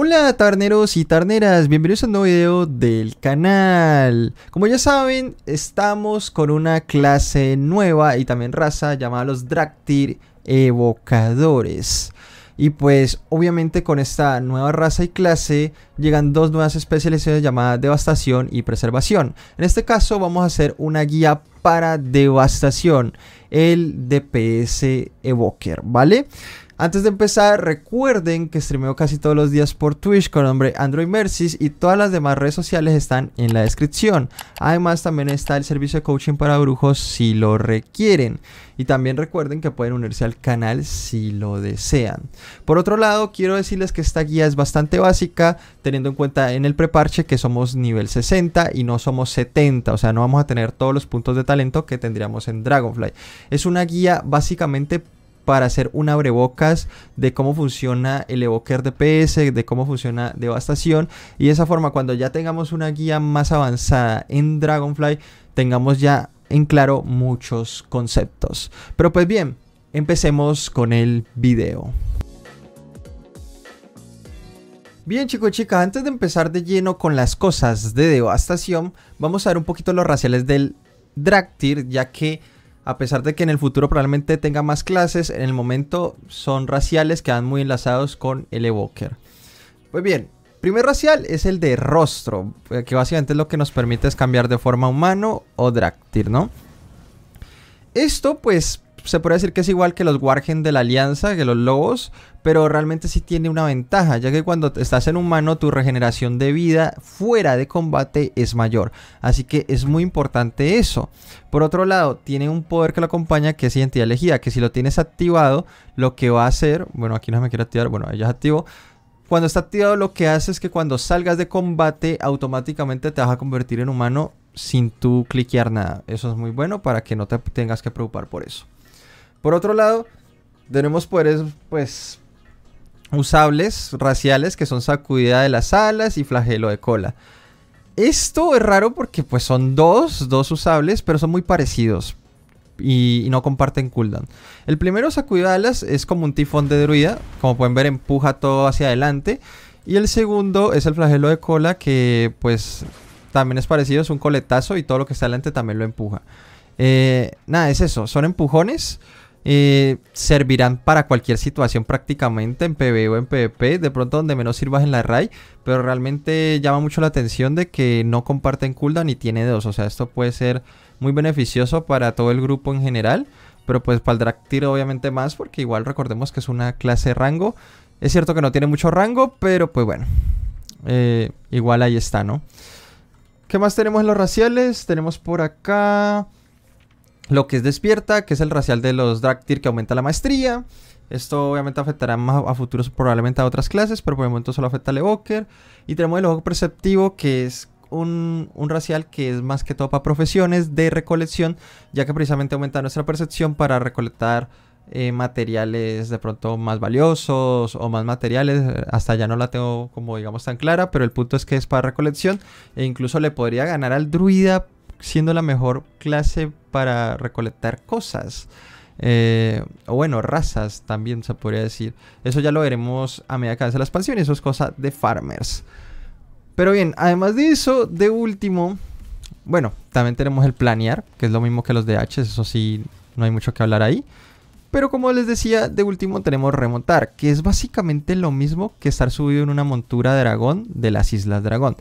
Hola tarneros y tarneras, bienvenidos a un nuevo video del canal. Como ya saben, estamos con una clase nueva y también raza llamada los Dractyr Evocadores. Y pues obviamente con esta nueva raza y clase llegan dos nuevas especializaciones llamadas devastación y preservación. En este caso vamos a hacer una guía para devastación, el DPS Evoker, ¿vale? Antes de empezar, recuerden que streameo casi todos los días por Twitch con nombre Android Mercies y todas las demás redes sociales están en la descripción. Además, también está el servicio de coaching para brujos si lo requieren. Y también recuerden que pueden unirse al canal si lo desean. Por otro lado, quiero decirles que esta guía es bastante básica, teniendo en cuenta en el preparche que somos nivel 60 y no somos 70, o sea, no vamos a tener todos los puntos de talento que tendríamos en Dragonfly. Es una guía básicamente para hacer un abrebocas de cómo funciona el evoker DPS, de cómo funciona devastación. Y de esa forma, cuando ya tengamos una guía más avanzada en Dragonfly, tengamos ya en claro muchos conceptos. Pero pues bien, empecemos con el video. Bien chicos y chicas, antes de empezar de lleno con las cosas de devastación, vamos a ver un poquito los raciales del Dractyr. ya que a pesar de que en el futuro probablemente tenga más clases, en el momento son raciales que van muy enlazados con el evoker. Pues bien, primer racial es el de rostro, eh, que básicamente es lo que nos permite es cambiar de forma humano o dráctil, ¿no? Esto pues se puede decir que es igual que los Wargen de la Alianza, que los lobos, pero realmente sí tiene una ventaja, ya que cuando estás en humano tu regeneración de vida fuera de combate es mayor. Así que es muy importante eso. Por otro lado, tiene un poder que lo acompaña que es identidad elegida, que si lo tienes activado, lo que va a hacer, bueno, aquí no me quiero activar, bueno, ya es activo. Cuando está activado lo que hace es que cuando salgas de combate automáticamente te vas a convertir en humano sin tú cliquear nada. Eso es muy bueno para que no te tengas que preocupar por eso. Por otro lado, tenemos poderes, pues, usables, raciales, que son sacudida de las alas y flagelo de cola. Esto es raro porque, pues, son dos, dos usables, pero son muy parecidos. Y, no comparten cooldown. El primero, sacudida de alas, es como un tifón de druida. Como pueden ver, empuja todo hacia adelante. Y el segundo es el flagelo de cola, que, pues, también es parecido, es un coletazo y todo lo que está adelante también lo empuja. Eh, nada, es eso, son empujones, eh, servirán para cualquier situación prácticamente en PvE o en PvP, de pronto donde menos sirvas en la RAI, pero realmente llama mucho la atención de que no comparten cooldown y tiene dos, o sea, esto puede ser muy beneficioso para todo el grupo en general, pero pues para el drag obviamente más porque igual recordemos que es una clase rango, es cierto que no tiene mucho rango, pero pues bueno, eh, igual ahí está, ¿no? ¿Qué más tenemos en los raciales? Tenemos por acá lo que es despierta, que es el racial de los Dractyr que aumenta la maestría. Esto obviamente afectará más a futuros probablemente a otras clases, pero por el momento solo afecta al Evoker. Y tenemos el ojo perceptivo, que es un, racial que es más que todo para profesiones de recolección, ya que precisamente aumenta nuestra percepción para recolectar eh, materiales de pronto más valiosos o más materiales. Hasta ya no la tengo como digamos tan clara, pero el punto es que es para recolección e incluso le podría ganar al druida siendo la mejor clase para recolectar cosas. Eh, o bueno, razas también se podría decir. Eso ya lo veremos a media que de la expansión. Eso es cosa de farmers. Pero bien, además de eso, de último, bueno, también tenemos el planear, que es lo mismo que los DH, eso sí, no hay mucho que hablar ahí. Pero como les decía, de último tenemos remontar, que es básicamente lo mismo que estar subido en una montura de dragón de las Islas Dragón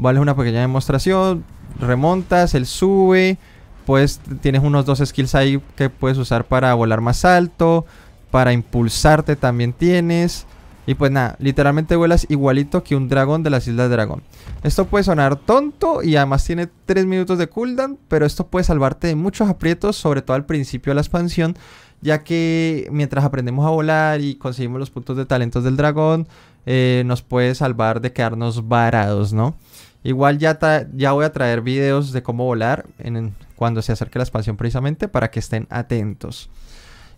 vale una pequeña demostración, remontas, él sube, pues tienes unos dos skills ahí que puedes usar para volar más alto, para impulsarte también tienes. Y pues nada, literalmente vuelas igualito que un dragón de las Islas Dragón. Esto puede sonar tonto y además tiene 3 minutos de cooldown, pero esto puede salvarte de muchos aprietos, sobre todo al principio de la expansión, ya que mientras aprendemos a volar y conseguimos los puntos de talentos del dragón, eh, nos puede salvar de quedarnos varados, ¿no? Igual ya, ya voy a traer videos de cómo volar en cuando se acerque la expansión precisamente para que estén atentos.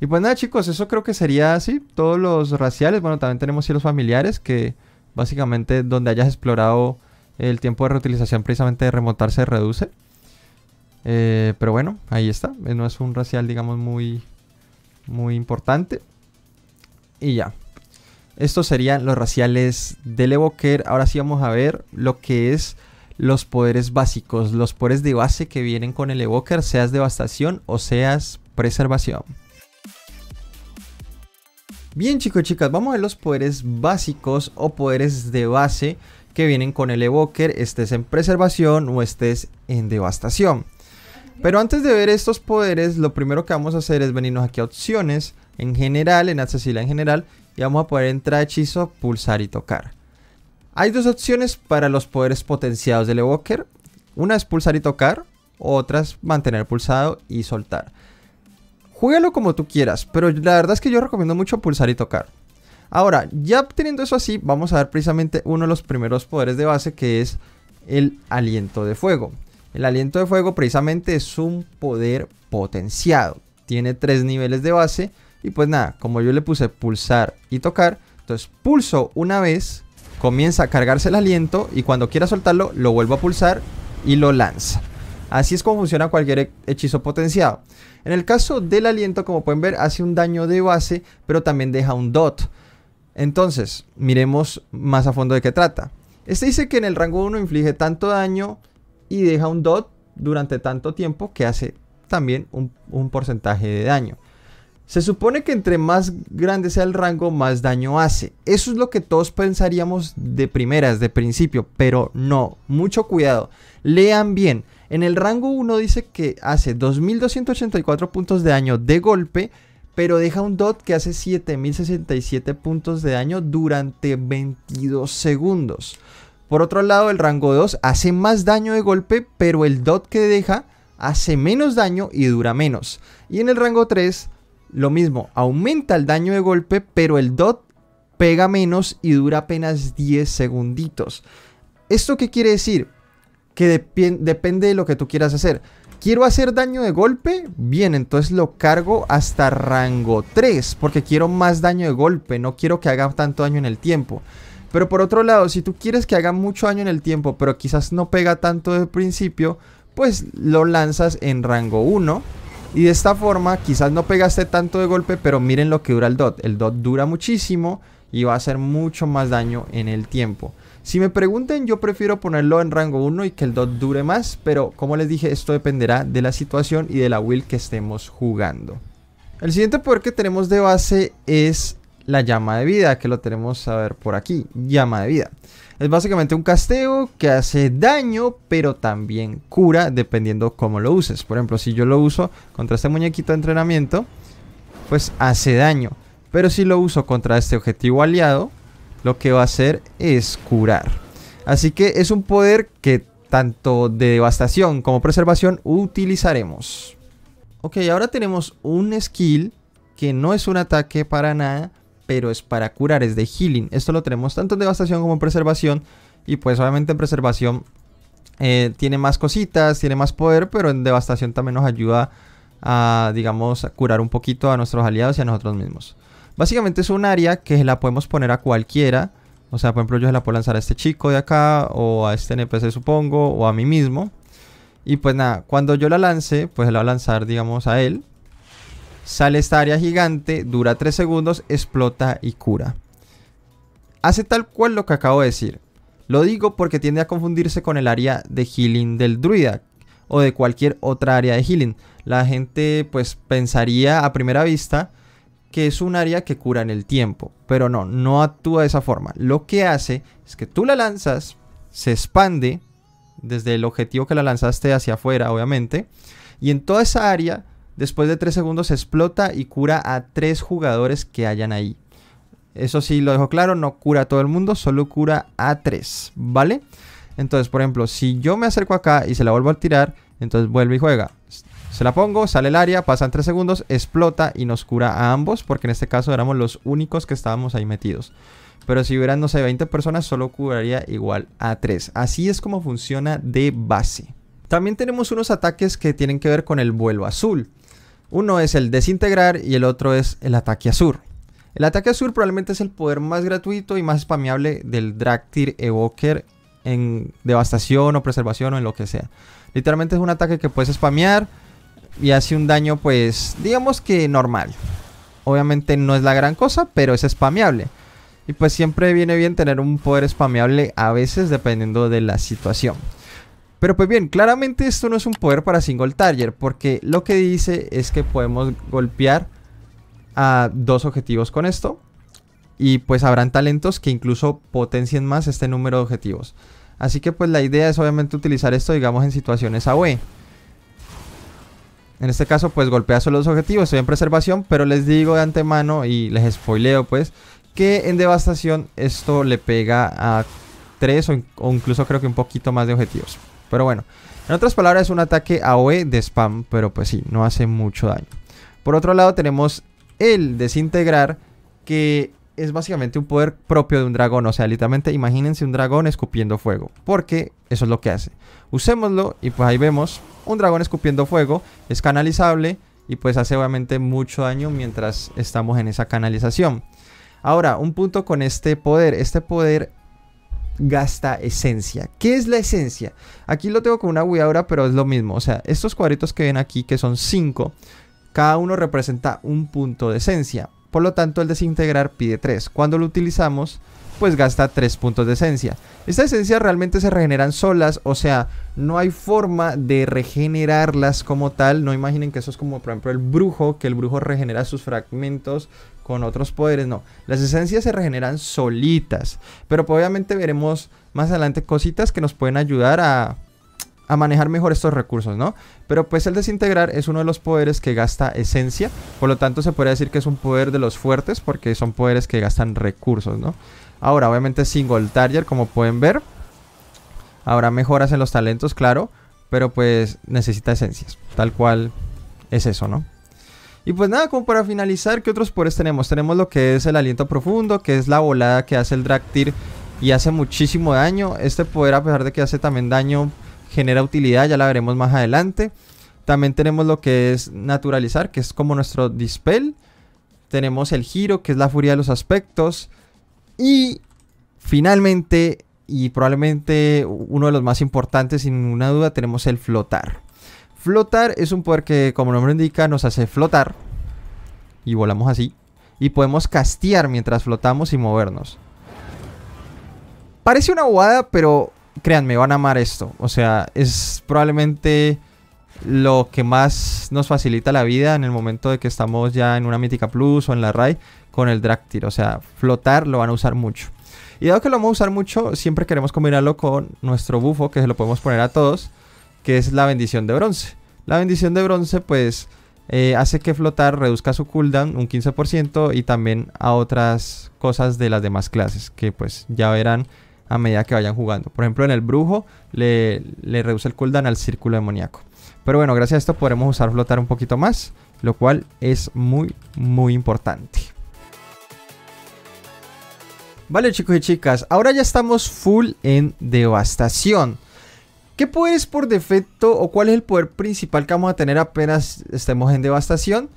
Y pues nada chicos, eso creo que sería así, todos los raciales, bueno también tenemos cielos familiares que básicamente donde hayas explorado el tiempo de reutilización precisamente de remontar se reduce. Eh, pero bueno, ahí está, eh, no es un racial digamos muy, muy importante. Y ya, estos serían los raciales del Evoker. Ahora sí vamos a ver lo que es los poderes básicos, los poderes de base que vienen con el Evoker, seas devastación o seas preservación. Bien chicos y chicas, vamos a ver los poderes básicos o poderes de base que vienen con el evoker, estés en preservación o estés en devastación. Pero antes de ver estos poderes, lo primero que vamos a hacer es venirnos aquí a opciones en general, en accesibilidad en general, y vamos a poder entrar a hechizo, pulsar y tocar. Hay dos opciones para los poderes potenciados del evoker. Una es pulsar y tocar, otra es mantener pulsado y soltar. Júgalo como tú quieras, pero la verdad es que yo recomiendo mucho pulsar y tocar. Ahora, ya teniendo eso así, vamos a ver precisamente uno de los primeros poderes de base que es el aliento de fuego. El aliento de fuego precisamente es un poder potenciado. Tiene tres niveles de base y pues nada, como yo le puse pulsar y tocar, entonces pulso una vez, comienza a cargarse el aliento y cuando quiera soltarlo lo vuelvo a pulsar y lo lanza. Así es como funciona cualquier hechizo potenciado. En el caso del aliento, como pueden ver, hace un daño de base, pero también deja un dot. Entonces, miremos más a fondo de qué trata. Este dice que en el rango 1 inflige tanto daño y deja un dot durante tanto tiempo que hace también un, un porcentaje de daño. Se supone que entre más grande sea el rango, más daño hace. Eso es lo que todos pensaríamos de primeras, de principio, pero no, mucho cuidado. Lean bien. En el rango 1 dice que hace 2.284 puntos de daño de golpe, pero deja un dot que hace 7.067 puntos de daño durante 22 segundos. Por otro lado, el rango 2 hace más daño de golpe, pero el dot que deja hace menos daño y dura menos. Y en el rango 3 lo mismo, aumenta el daño de golpe, pero el dot pega menos y dura apenas 10 segunditos. ¿Esto qué quiere decir? Que depende de lo que tú quieras hacer. Quiero hacer daño de golpe, bien, entonces lo cargo hasta rango 3, porque quiero más daño de golpe, no quiero que haga tanto daño en el tiempo. Pero por otro lado, si tú quieres que haga mucho daño en el tiempo, pero quizás no pega tanto de principio, pues lo lanzas en rango 1 y de esta forma, quizás no pegaste tanto de golpe, pero miren lo que dura el DOT. El DOT dura muchísimo y va a hacer mucho más daño en el tiempo. Si me pregunten, yo prefiero ponerlo en rango 1 y que el DOT dure más, pero como les dije, esto dependerá de la situación y de la will que estemos jugando. El siguiente poder que tenemos de base es la llama de vida, que lo tenemos a ver por aquí, llama de vida. Es básicamente un casteo que hace daño, pero también cura dependiendo cómo lo uses. Por ejemplo, si yo lo uso contra este muñequito de entrenamiento, pues hace daño. Pero si lo uso contra este objetivo aliado, lo que va a hacer es curar. Así que es un poder que tanto de devastación como preservación utilizaremos. Ok, ahora tenemos un skill que no es un ataque para nada, pero es para curar, es de healing. Esto lo tenemos tanto en devastación como en preservación. Y pues obviamente en preservación eh, tiene más cositas, tiene más poder, pero en devastación también nos ayuda a, digamos, a curar un poquito a nuestros aliados y a nosotros mismos. Básicamente es un área que la podemos poner a cualquiera. O sea, por ejemplo, yo se la puedo lanzar a este chico de acá, o a este NPC supongo, o a mí mismo. Y pues nada, cuando yo la lance, pues la va a lanzar, digamos, a él. Sale esta área gigante, dura 3 segundos, explota y cura. Hace tal cual lo que acabo de decir. Lo digo porque tiende a confundirse con el área de healing del druida o de cualquier otra área de healing. La gente pues pensaría a primera vista que es un área que cura en el tiempo, pero no, no actúa de esa forma. Lo que hace es que tú la lanzas, se expande desde el objetivo que la lanzaste hacia afuera, obviamente, y en toda esa área Después de 3 segundos explota y cura a 3 jugadores que hayan ahí. Eso sí lo dejo claro, no cura a todo el mundo, solo cura a 3, ¿vale? Entonces, por ejemplo, si yo me acerco acá y se la vuelvo a tirar, entonces vuelve y juega. Se la pongo, sale el área, pasan 3 segundos, explota y nos cura a ambos, porque en este caso éramos los únicos que estábamos ahí metidos. Pero si hubieran, no sé, 20 personas, solo curaría igual a 3. Así es como funciona de base. También tenemos unos ataques que tienen que ver con el vuelo azul. Uno es el desintegrar y el otro es el ataque Azur. El ataque azul probablemente es el poder más gratuito y más spameable del Draktyr Evoker en devastación o preservación o en lo que sea. Literalmente es un ataque que puedes spamear y hace un daño pues digamos que normal. Obviamente no es la gran cosa, pero es spameable. Y pues siempre viene bien tener un poder spameable a veces dependiendo de la situación. Pero pues bien, claramente esto no es un poder para single target, porque lo que dice es que podemos golpear a dos objetivos con esto. Y pues habrán talentos que incluso potencien más este número de objetivos. Así que pues la idea es obviamente utilizar esto digamos en situaciones AOE. En este caso pues golpea solo los objetivos, estoy en preservación, pero les digo de antemano y les spoileo pues que en devastación esto le pega a tres o incluso creo que un poquito más de objetivos. Pero bueno, en otras palabras es un ataque AOE de spam, pero pues sí, no hace mucho daño. Por otro lado tenemos el desintegrar, que es básicamente un poder propio de un dragón. O sea, literalmente imagínense un dragón escupiendo fuego. Porque eso es lo que hace. Usémoslo y pues ahí vemos un dragón escupiendo fuego. Es canalizable y pues hace obviamente mucho daño mientras estamos en esa canalización. Ahora, un punto con este poder. Este poder gasta esencia. ¿Qué es la esencia? Aquí lo tengo con una guiadora, pero es lo mismo. O sea, estos cuadritos que ven aquí, que son 5, cada uno representa un punto de esencia. Por lo tanto, el desintegrar pide 3. Cuando lo utilizamos, pues gasta 3 puntos de esencia. esta esencia realmente se regeneran solas, o sea, no hay forma de regenerarlas como tal. No imaginen que eso es como, por ejemplo, el brujo, que el brujo regenera sus fragmentos con otros poderes, no. Las esencias se regeneran solitas. Pero pues, obviamente veremos más adelante cositas que nos pueden ayudar a, a manejar mejor estos recursos, ¿no? Pero pues el desintegrar es uno de los poderes que gasta esencia. Por lo tanto se puede decir que es un poder de los fuertes porque son poderes que gastan recursos, ¿no? Ahora, obviamente single target, como pueden ver. Habrá mejoras en los talentos, claro. Pero pues necesita esencias. Tal cual es eso, ¿no? Y pues nada, como para finalizar, ¿qué otros poderes tenemos? Tenemos lo que es el aliento profundo, que es la volada que hace el Tier y hace muchísimo daño. Este poder, a pesar de que hace también daño, genera utilidad, ya la veremos más adelante. También tenemos lo que es naturalizar, que es como nuestro dispel. Tenemos el giro, que es la furia de los aspectos. Y finalmente, y probablemente uno de los más importantes, sin ninguna duda, tenemos el flotar. Flotar es un poder que, como el nombre indica, nos hace flotar. Y volamos así. Y podemos castear mientras flotamos y movernos. Parece una bobada, pero créanme, van a amar esto. O sea, es probablemente lo que más nos facilita la vida en el momento de que estamos ya en una mítica plus o en la RAI con el Dráctil. O sea, flotar lo van a usar mucho. Y dado que lo vamos a usar mucho, siempre queremos combinarlo con nuestro bufo, que se lo podemos poner a todos que es la bendición de bronce. La bendición de bronce pues eh, hace que flotar reduzca su cooldown un 15% y también a otras cosas de las demás clases que pues ya verán a medida que vayan jugando. Por ejemplo en el brujo le, le reduce el cooldown al círculo demoníaco. Pero bueno, gracias a esto podremos usar flotar un poquito más, lo cual es muy muy importante. Vale chicos y chicas, ahora ya estamos full en devastación. ¿Qué es por defecto o cuál es el poder principal que vamos a tener apenas estemos en devastación?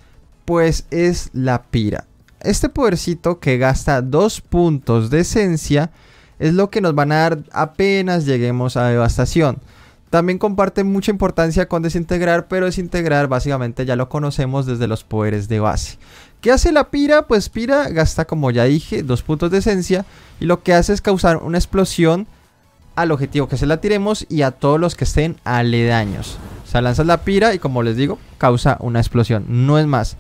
Pues es la pira. Este podercito que gasta 2 puntos de esencia es lo que nos van a dar apenas lleguemos a devastación. También comparte mucha importancia con desintegrar, pero desintegrar básicamente ya lo conocemos desde los poderes de base. ¿Qué hace la pira? Pues pira gasta, como ya dije, 2 puntos de esencia y lo que hace es causar una explosión al objetivo que se la tiremos y a todos los que estén aledaños. O sea, lanzas la pira y como les digo, causa una explosión. No es más.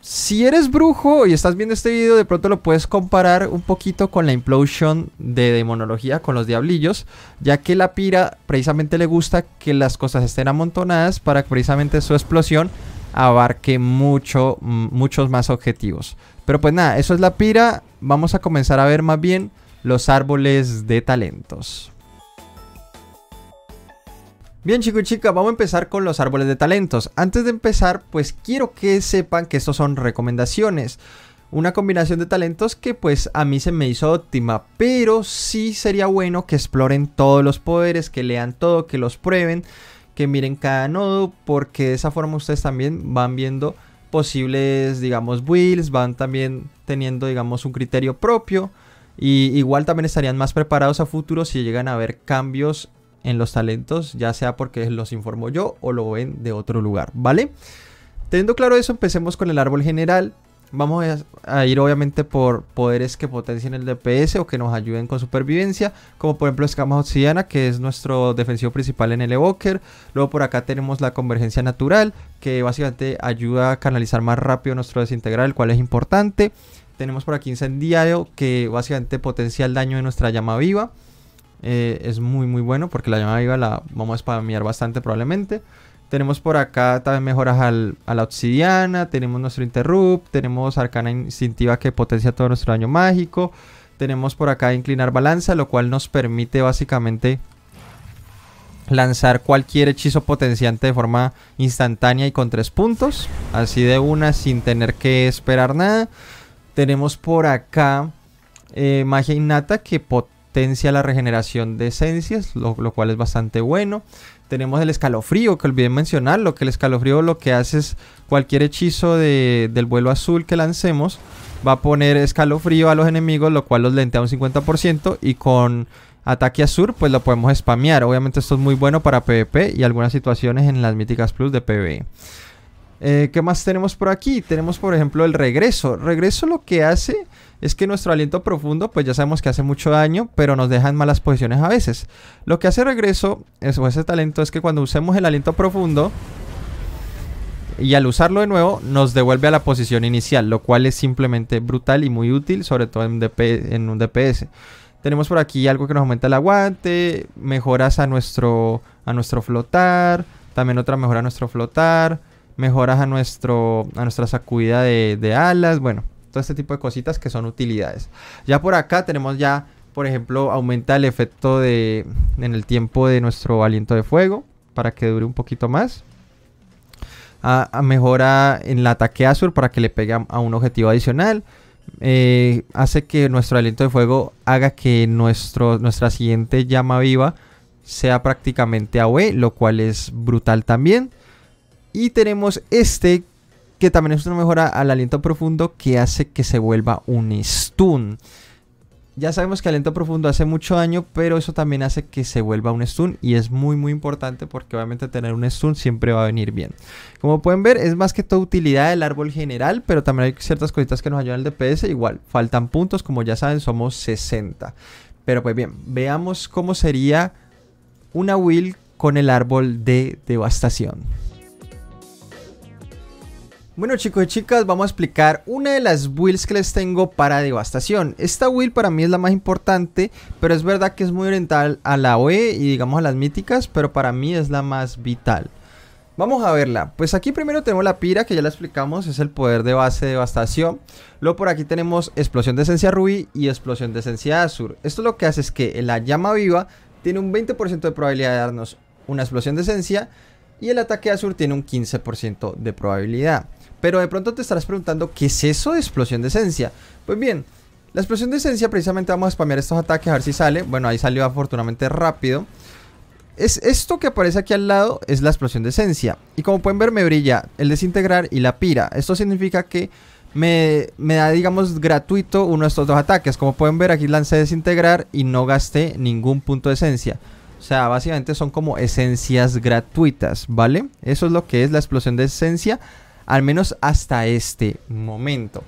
Si eres brujo y estás viendo este video, de pronto lo puedes comparar un poquito con la implosion de demonología con los diablillos, ya que la pira precisamente le gusta que las cosas estén amontonadas para que precisamente su explosión abarque mucho, muchos más objetivos. Pero pues nada, eso es la pira. Vamos a comenzar a ver más bien los árboles de talentos. Bien chicos y chicas, vamos a empezar con los árboles de talentos. Antes de empezar, pues quiero que sepan que estos son recomendaciones. Una combinación de talentos que pues a mí se me hizo óptima, pero sí sería bueno que exploren todos los poderes, que lean todo, que los prueben, que miren cada nodo, porque de esa forma ustedes también van viendo posibles, digamos, builds, van también teniendo, digamos, un criterio propio y igual también estarían más preparados a futuro si llegan a haber cambios en los talentos, ya sea porque los informo yo o lo ven de otro lugar, ¿vale? Teniendo claro eso, empecemos con el árbol general. Vamos a ir obviamente por poderes que potencien el DPS o que nos ayuden con supervivencia, como por ejemplo Escama Obsidiana, que es nuestro defensivo principal en el Evoker. Luego por acá tenemos la Convergencia Natural, que básicamente ayuda a canalizar más rápido nuestro desintegral, el cual es importante tenemos por aquí incendiario que básicamente potencia el daño de nuestra llama viva. Eh, es muy muy bueno porque la llama viva la vamos a spamear bastante probablemente. Tenemos por acá también mejoras a la obsidiana, tenemos nuestro interrupt, tenemos arcana instintiva que potencia todo nuestro daño mágico. Tenemos por acá inclinar balanza, lo cual nos permite básicamente lanzar cualquier hechizo potenciante de forma instantánea y con tres puntos. Así de una sin tener que esperar nada. Tenemos por acá eh, magia innata que potencia la regeneración de esencias, lo, cual es bastante bueno. Tenemos el escalofrío, que olvidé mencionar, lo que el escalofrío lo que hace es cualquier hechizo del vuelo azul que lancemos va a poner escalofrío a los enemigos, lo cual los lentea un 50% y con ataque azul pues lo podemos spamear. Obviamente esto es muy bueno para PvP y algunas situaciones en las míticas plus de PvE. Eh, ¿Qué más tenemos por aquí? Tenemos, por ejemplo, el regreso. Regreso lo que hace es que nuestro aliento profundo, pues ya sabemos que hace mucho daño, pero nos deja en malas posiciones a veces. Lo que hace regreso, es, ese talento, es que cuando usemos el aliento profundo y al usarlo de nuevo, nos devuelve a la posición inicial, lo cual es simplemente brutal y muy útil, sobre todo en, en un DPS. Tenemos por aquí algo que nos aumenta el aguante, mejoras a nuestro, a nuestro flotar, también otra mejora a nuestro flotar mejoras a, nuestro, a nuestra sacudida de, alas, bueno, todo este tipo de cositas que son utilidades. Ya por acá tenemos ya, por ejemplo, aumenta el efecto de, en el tiempo de nuestro aliento de fuego para que dure un poquito más. A, mejora en el ataque azul para que le pegue a, un objetivo adicional. Eh, hace que nuestro aliento de fuego haga que nuestro, nuestra siguiente llama viva sea prácticamente AOE, lo cual es brutal también. Y tenemos este que también es una mejora al aliento profundo que hace que se vuelva un stun. Ya sabemos que aliento profundo hace mucho daño, pero eso también hace que se vuelva un stun y es muy muy importante porque obviamente tener un stun siempre va a venir bien. Como pueden ver, es más que toda utilidad del árbol general, pero también hay ciertas cositas que nos ayudan al DPS, igual, faltan puntos, como ya saben, somos 60. Pero pues bien, veamos cómo sería una will con el árbol de devastación. Bueno chicos y chicas, vamos a explicar una de las builds que les tengo para devastación. Esta build para mí es la más importante, pero es verdad que es muy oriental a la OE y digamos a las míticas, pero para mí es la más vital. Vamos a verla. Pues aquí primero tenemos la pira, que ya la explicamos, es el poder de base de devastación. Luego por aquí tenemos explosión de esencia rubí y explosión de esencia azur. Esto lo que hace es que la llama viva tiene un 20% de probabilidad de darnos una explosión de esencia y el ataque azur tiene un 15% de probabilidad. Pero de pronto te estarás preguntando, ¿qué es eso de explosión de esencia? Pues bien, la explosión de esencia precisamente vamos a spamear estos ataques a ver si sale. Bueno, ahí salió afortunadamente rápido. Es esto que aparece aquí al lado es la explosión de esencia. Y como pueden ver me brilla el desintegrar y la pira. Esto significa que me, me, da, digamos, gratuito uno de estos dos ataques. Como pueden ver, aquí lancé desintegrar y no gasté ningún punto de esencia. O sea, básicamente son como esencias gratuitas, ¿vale? Eso es lo que es la explosión de esencia al menos hasta este momento.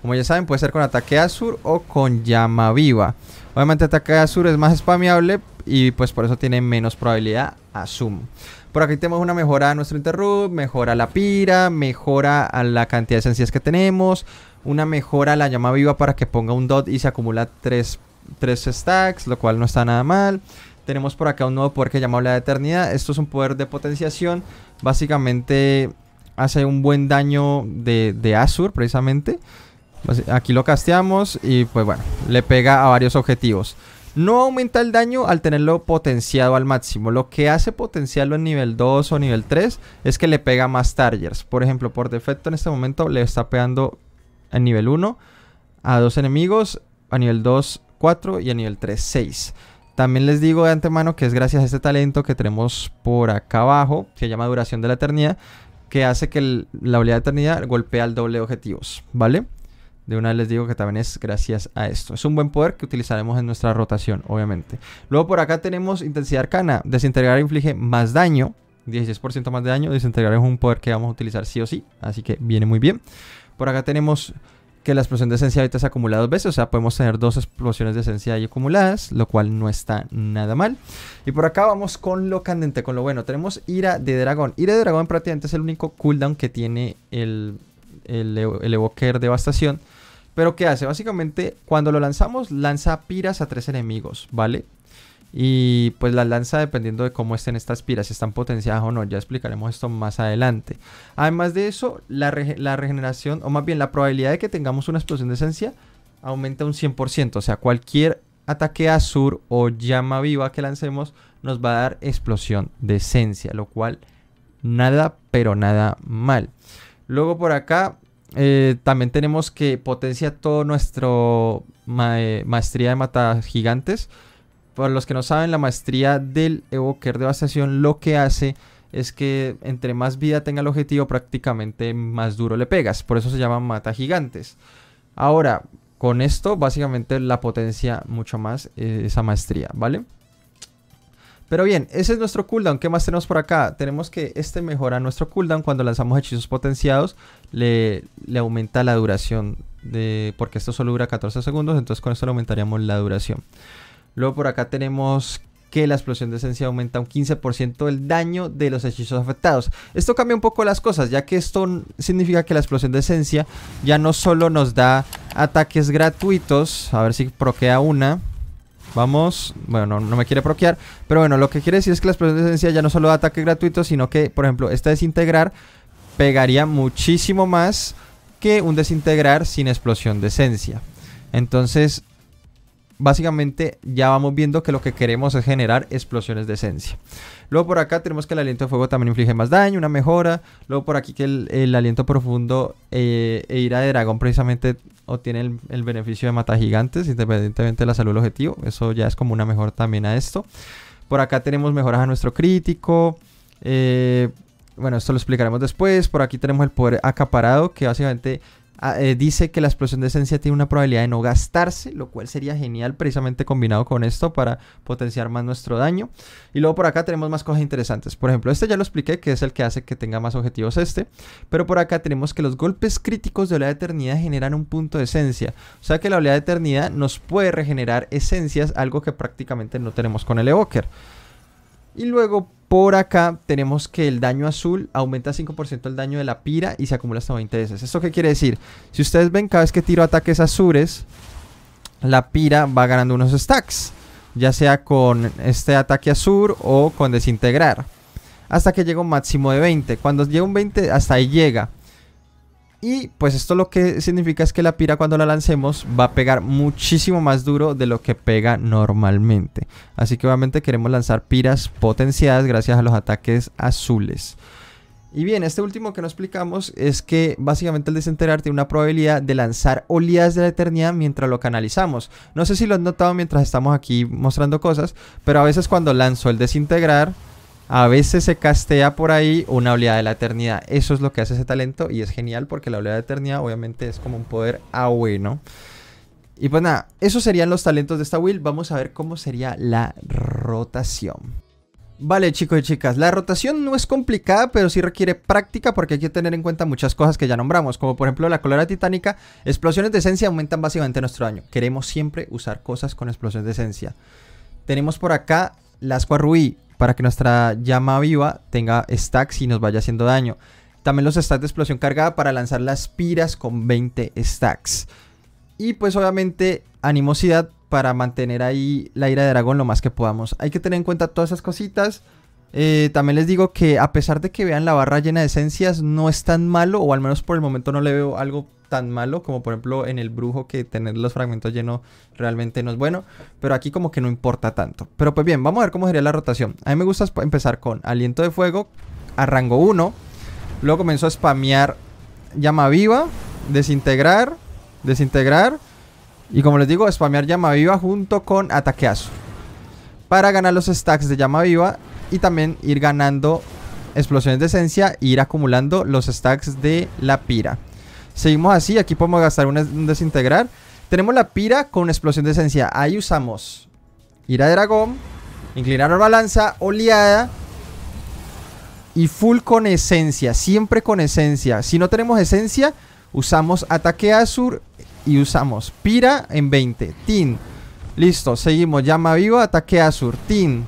Como ya saben, puede ser con ataque Azur o con llama viva. Obviamente ataque Azur es más spameable y pues por eso tiene menos probabilidad a zoom. Por aquí tenemos una mejora a nuestro interrupt, mejora la pira, mejora a la cantidad de esencias que tenemos, una mejora a la llama viva para que ponga un dot y se acumula 3, stacks, lo cual no está nada mal. Tenemos por acá un nuevo poder que llama la eternidad. Esto es un poder de potenciación. Básicamente hace un buen daño de, Azur precisamente. Aquí lo casteamos y pues bueno, le pega a varios objetivos. No aumenta el daño al tenerlo potenciado al máximo. Lo que hace potenciarlo en nivel 2 o nivel 3 es que le pega más targets. Por ejemplo, por defecto en este momento le está pegando en nivel 1 a dos enemigos, a nivel 2 4 y a nivel 3 6. También les digo de antemano que es gracias a este talento que tenemos por acá abajo, que se llama duración de la eternidad, que hace que la habilidad de eternidad golpea al doble de objetivos, ¿vale? De una vez les digo que también es gracias a esto. Es un buen poder que utilizaremos en nuestra rotación, obviamente. Luego por acá tenemos intensidad arcana. Desintegrar inflige más daño. 16% más de daño. Desintegrar es un poder que vamos a utilizar sí o sí. Así que viene muy bien. Por acá tenemos que la explosión de esencia ahorita se acumula dos veces, o sea, podemos tener dos explosiones de esencia ahí acumuladas, lo cual no está nada mal. Y por acá vamos con lo candente, con lo bueno. Tenemos Ira de Dragón. Ira de Dragón prácticamente es el único cooldown que tiene el, el, el Evoker Devastación. Pero ¿qué hace? Básicamente, cuando lo lanzamos, lanza piras a tres enemigos, ¿vale? Y pues la lanza dependiendo de cómo estén estas piras si están potenciadas o no, ya explicaremos esto más adelante. Además de eso, la, regeneración, o más bien la probabilidad de que tengamos una explosión de esencia, aumenta un 100%. O sea, cualquier ataque azul o llama viva que lancemos nos va a dar explosión de esencia, lo cual nada, pero nada mal. Luego por acá eh, también tenemos que potencia todo nuestro eh, maestría de matar gigantes. Para los que no saben, la maestría del de devastación lo que hace es que entre más vida tenga el objetivo, prácticamente más duro le pegas. Por eso se llama mata gigantes. Ahora, con esto básicamente la potencia mucho más eh, esa maestría, ¿vale? Pero bien, ese es nuestro cooldown. ¿Qué más tenemos por acá? Tenemos que este mejora nuestro cooldown cuando lanzamos hechizos potenciados. Le, aumenta la duración de... Porque esto solo dura 14 segundos, entonces con esto le aumentaríamos la duración. Luego por acá tenemos que la explosión de esencia aumenta un 15% el daño de los hechizos afectados. Esto cambia un poco las cosas, ya que esto significa que la explosión de esencia ya no solo nos da ataques gratuitos, a ver si proquea una. Vamos, bueno, no, me quiere proquear, pero bueno, lo que quiere decir es que la explosión de esencia ya no solo da ataques gratuitos, sino que, por ejemplo, esta desintegrar pegaría muchísimo más que un desintegrar sin explosión de esencia. Entonces, básicamente ya vamos viendo que lo que queremos es generar explosiones de esencia. Luego por acá tenemos que el aliento de fuego también inflige más daño, una mejora. Luego por aquí que el, aliento profundo eh, e ira de dragón precisamente obtiene el, beneficio de matar gigantes independientemente de la salud del objetivo. Eso ya es como una mejora también a esto. Por acá tenemos mejoras a nuestro crítico. Eh, bueno, esto lo explicaremos después. Por aquí tenemos el poder acaparado que básicamente Ah, eh, dice que la explosión de esencia tiene una probabilidad de no gastarse, lo cual sería genial precisamente combinado con esto para potenciar más nuestro daño. Y luego por acá tenemos más cosas interesantes. Por ejemplo, este ya lo expliqué, que es el que hace que tenga más objetivos este. Pero por acá tenemos que los golpes críticos de oleada de eternidad generan un punto de esencia. O sea que la oleada de eternidad nos puede regenerar esencias, algo que prácticamente no tenemos con el evoker. Y luego por acá tenemos que el daño azul aumenta 5% el daño de la pira y se acumula hasta 20 veces. ¿Esto qué quiere decir? Si ustedes ven, cada vez que tiro ataques azules, la pira va ganando unos stacks. Ya sea con este ataque azul o con desintegrar. Hasta que llega un máximo de 20. Cuando llega un 20, hasta ahí llega. Y pues esto lo que significa es que la pira cuando la lancemos va a pegar muchísimo más duro de lo que pega normalmente. Así que obviamente queremos lanzar piras potenciadas gracias a los ataques azules. Y bien, este último que nos explicamos es que básicamente el desintegrar tiene una probabilidad de lanzar olías de la eternidad mientras lo canalizamos. No sé si lo han notado mientras estamos aquí mostrando cosas, pero a veces cuando lanzo el desintegrar, a veces se castea por ahí una oleada de la eternidad. Eso es lo que hace ese talento y es genial porque la oleada de eternidad obviamente es como un poder a bueno. Y pues nada, esos serían los talentos de esta build. Vamos a ver cómo sería la rotación. Vale chicos y chicas, la rotación no es complicada pero sí requiere práctica porque hay que tener en cuenta muchas cosas que ya nombramos como por ejemplo la colera titánica, explosiones de esencia aumentan básicamente nuestro daño, queremos siempre usar cosas con explosiones de esencia. Tenemos por acá la Asqua para que nuestra llama viva tenga stacks y nos vaya haciendo daño. También los stacks de explosión cargada para lanzar las piras con 20 stacks. Y pues obviamente animosidad para mantener ahí la ira de dragón lo más que podamos. Hay que tener en cuenta todas esas cositas. Eh, también les digo que a pesar de que vean la barra llena de esencias, no es tan malo, o al menos por el momento no le veo algo tan malo como por ejemplo en el brujo que tener los fragmentos llenos realmente no es bueno, pero aquí como que no importa tanto. Pero pues bien, vamos a ver cómo sería la rotación. A mí me gusta empezar con aliento de fuego a rango 1, luego comenzó a spamear llama viva, desintegrar, desintegrar, y como les digo, spamear llama viva junto con ataqueazo. Para ganar los stacks de llama viva y también ir ganando explosiones de esencia e ir acumulando los stacks de la pira. Seguimos así, aquí podemos gastar un, desintegrar. Tenemos la pira con explosión de esencia, ahí usamos ira de dragón, inclinar la balanza, oleada y full con esencia, siempre con esencia. Si no tenemos esencia, usamos ataque azur y usamos pira en 20, tin. Listo, seguimos, llama viva, ataque azur, tin.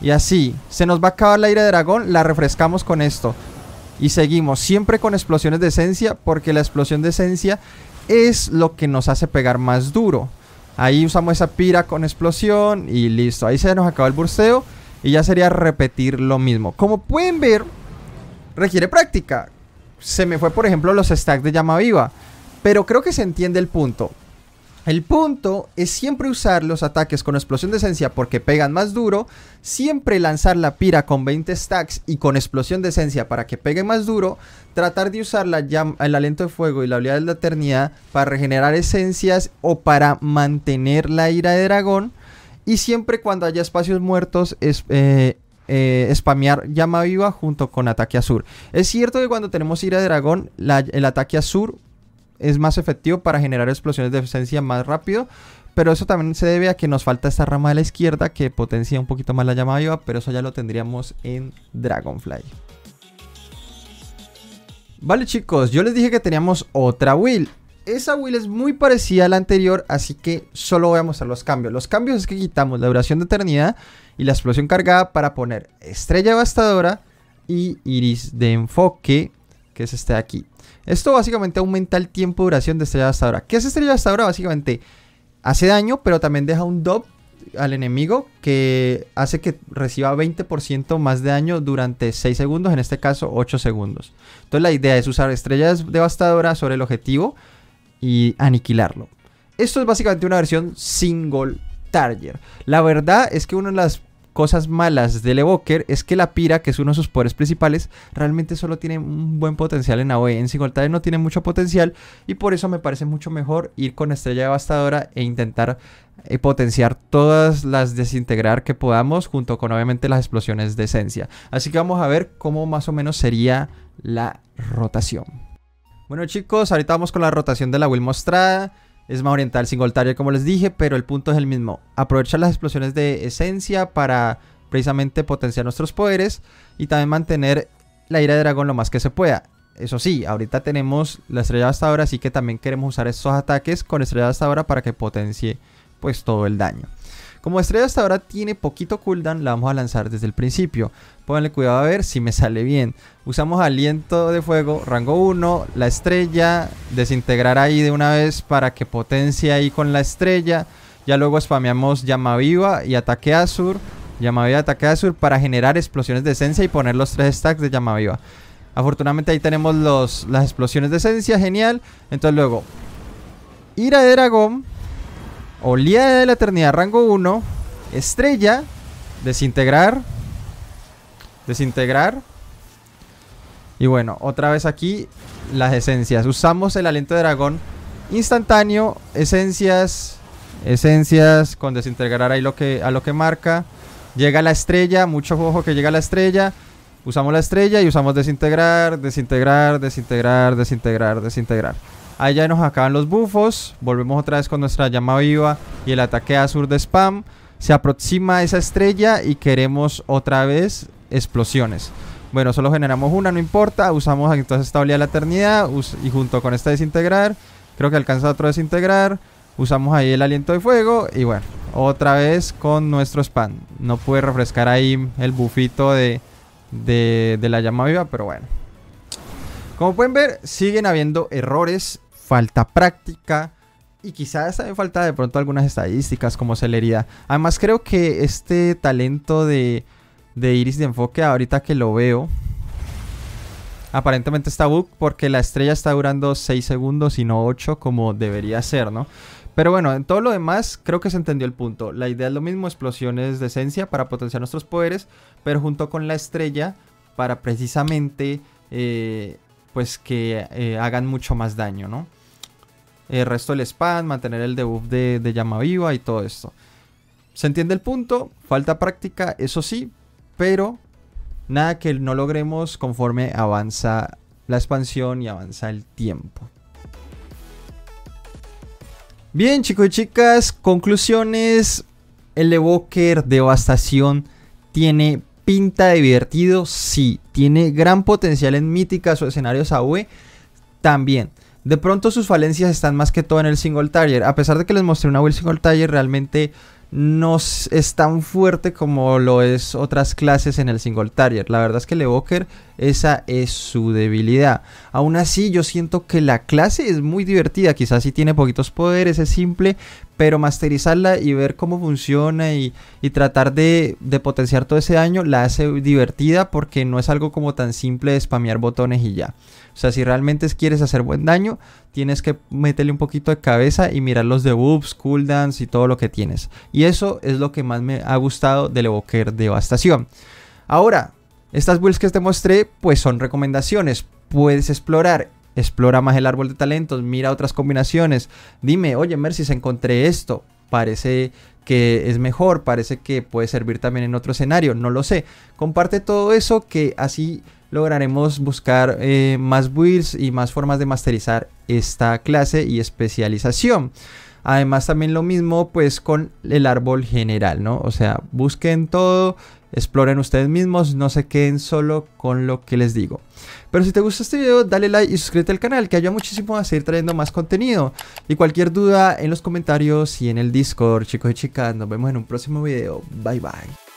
Y así, se nos va a acabar el aire de dragón, la refrescamos con esto. Y seguimos, siempre con explosiones de esencia, porque la explosión de esencia es lo que nos hace pegar más duro. Ahí usamos esa pira con explosión y listo. Ahí se nos acaba el burseo y ya sería repetir lo mismo. Como pueden ver, requiere práctica. Se me fue, por ejemplo, los stacks de llama viva. Pero creo que se entiende el punto. El punto es siempre usar los ataques con explosión de esencia porque pegan más duro. Siempre lanzar la pira con 20 stacks y con explosión de esencia para que pegue más duro. Tratar de usar la el aliento de fuego y la habilidad de la eternidad para regenerar esencias o para mantener la ira de dragón. Y siempre cuando haya espacios muertos es... Eh, eh, spamear llama viva junto con ataque azul. Es cierto que cuando tenemos ira de dragón, el ataque azul es más efectivo para generar explosiones de eficiencia más rápido. Pero eso también se debe a que nos falta esta rama de la izquierda que potencia un poquito más la llama viva, pero eso ya lo tendríamos en Dragonfly. Vale chicos, yo les dije que teníamos otra will. Esa will es muy parecida a la anterior, así que solo voy a mostrar los cambios. Los cambios es que quitamos la duración de eternidad y la explosión cargada para poner estrella devastadora y iris de enfoque, que es este de aquí. Esto básicamente aumenta el tiempo de duración de estrella Devastadora. ¿Qué es estrella Devastadora? Básicamente hace daño, pero también deja un dub al enemigo que hace que reciba 20% más de daño durante 6 segundos, en este caso 8 segundos. Entonces la idea es usar estrellas devastadoras sobre el objetivo y aniquilarlo. Esto es básicamente una versión single Target. La verdad es que uno de las cosas malas del Evoker es que la pira, que es uno de sus poderes principales, realmente solo tiene un buen potencial en AOE. En Singletary no tiene mucho potencial y por eso me parece mucho mejor ir con Estrella Devastadora e intentar eh, potenciar todas las desintegrar que podamos junto con obviamente las explosiones de esencia. Así que vamos a ver cómo más o menos sería la rotación. Bueno chicos, ahorita vamos con la rotación de la Will mostrada. Es más Oriental Singoltaria, como les dije, pero el punto es el mismo. Aprovechar las explosiones de esencia para precisamente potenciar nuestros poderes y también mantener la ira de dragón lo más que se pueda. Eso sí, ahorita tenemos la estrella hasta ahora, así que también queremos usar estos ataques con estrella hasta ahora para que potencie pues todo el daño. Como estrella hasta ahora tiene poquito cooldown, la vamos a lanzar desde el principio. Pónganle cuidado a ver si me sale bien. Usamos aliento de fuego, rango 1, la estrella, desintegrar ahí de una vez para que potencie ahí con la estrella. Ya luego spameamos llama viva y ataque azur. Llama viva, ataque azul para generar explosiones de esencia y poner los tres stacks de llama viva. Afortunadamente ahí tenemos los, las explosiones de esencia, genial. Entonces luego, ira de dragón Olía de la Eternidad, rango 1. Estrella. Desintegrar. Desintegrar. Y bueno, otra vez aquí las esencias. Usamos el aliento de dragón instantáneo. Esencias. Esencias con desintegrar ahí lo que, a lo que marca. Llega la estrella. Mucho ojo que llega la estrella. Usamos la estrella y usamos desintegrar, desintegrar, desintegrar, desintegrar, desintegrar. Ahí ya nos acaban los bufos. Volvemos otra vez con nuestra llama viva y el ataque azul de spam. Se aproxima esa estrella y queremos otra vez explosiones. Bueno, solo generamos una, no importa. Usamos entonces esta estabilidad de la eternidad y junto con esta desintegrar. Creo que alcanza otro desintegrar. Usamos ahí el aliento de fuego y bueno, otra vez con nuestro spam. No pude refrescar ahí el bufito de, de la llama viva, pero bueno. Como pueden ver, siguen habiendo errores falta práctica y quizás también falta de pronto algunas estadísticas como celeridad. Además creo que este talento de, de Iris de enfoque, ahorita que lo veo, aparentemente está bug porque la estrella está durando 6 segundos y no 8 como debería ser, ¿no? Pero bueno, en todo lo demás creo que se entendió el punto. La idea es lo mismo, explosiones de esencia para potenciar nuestros poderes, pero junto con la estrella para precisamente eh, pues que eh, hagan mucho más daño, ¿no? el eh, resto del spam, mantener el debuff de, llama viva y todo esto. Se entiende el punto, falta práctica, eso sí, pero nada que no logremos conforme avanza la expansión y avanza el tiempo. Bien chicos y chicas, conclusiones. El Evoker Devastación tiene pinta de divertido, sí. Tiene gran potencial en míticas o escenarios AV, también. De pronto sus falencias están más que todo en el single target, A pesar de que les mostré una build single target realmente no es tan fuerte como lo es otras clases en el single target, La verdad es que el evoker, esa es su debilidad. Aún así, yo siento que la clase es muy divertida. Quizás sí tiene poquitos poderes, es simple, pero masterizarla y ver cómo funciona y, tratar de, de, potenciar todo ese daño la hace divertida porque no es algo como tan simple de spamear botones y ya. O sea, si realmente quieres hacer buen daño, tienes que meterle un poquito de cabeza y mirar los debuffs, cooldowns y todo lo que tienes. Y eso es lo que más me ha gustado del Evoker Devastación. Ahora, estas builds que te mostré, pues son recomendaciones. Puedes explorar explora más el árbol de talentos, mira otras combinaciones. Dime, oye, Mercy, encontré esto. Parece que es mejor, parece que puede servir también en otro escenario, no lo sé. Comparte todo eso que así lograremos buscar eh, más builds y más formas de masterizar esta clase y especialización. Además también lo mismo pues con el árbol general, ¿no? O sea, busquen todo, exploren ustedes mismos, no se queden solo con lo que les digo. Pero si te gusta este video, dale like y suscríbete al canal, que ayuda muchísimo a seguir trayendo más contenido. Y cualquier duda en los comentarios y en el Discord, chicos y chicas, nos vemos en un próximo video. Bye bye.